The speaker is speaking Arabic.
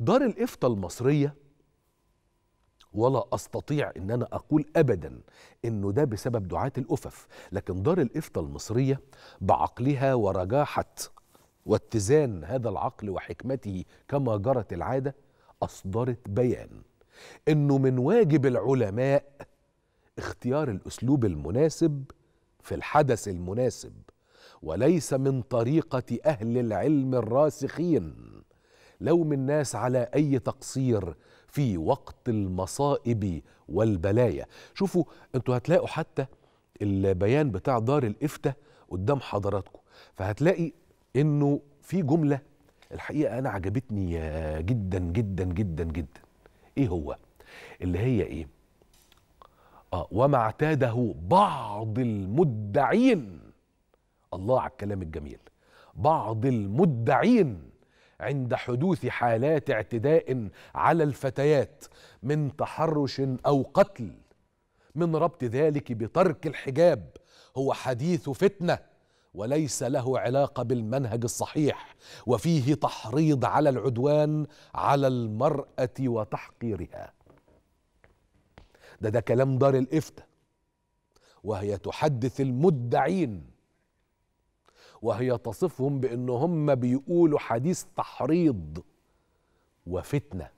دار الافتاء المصريه ولا استطيع ان انا اقول ابدا انه ده بسبب دعاه الافف لكن دار الافتاء المصريه بعقلها ورجاحه واتزان هذا العقل وحكمته كما جرت العاده اصدرت بيان انه من واجب العلماء اختيار الاسلوب المناسب في الحدث المناسب وليس من طريقه اهل العلم الراسخين لوم الناس على أي تقصير في وقت المصائب والبلايا شوفوا انتوا هتلاقوا حتى البيان بتاع دار الإفتاء قدام حضراتكم فهتلاقي انه في جملة الحقيقة أنا عجبتني جدا جدا جدا جدا إيه هو؟ اللي هي إيه؟ آه وما اعتاده بعض المدعين الله على الكلام الجميل بعض المدعين عند حدوث حالات اعتداء على الفتيات من تحرش او قتل من ربط ذلك بترك الحجاب هو حديث فتنه وليس له علاقه بالمنهج الصحيح وفيه تحريض على العدوان على المراه وتحقيرها ده ده كلام دار الافتاء وهي تحدث المدعين وهي تصفهم بأنهم بيقولوا حديث تحريض وفتنه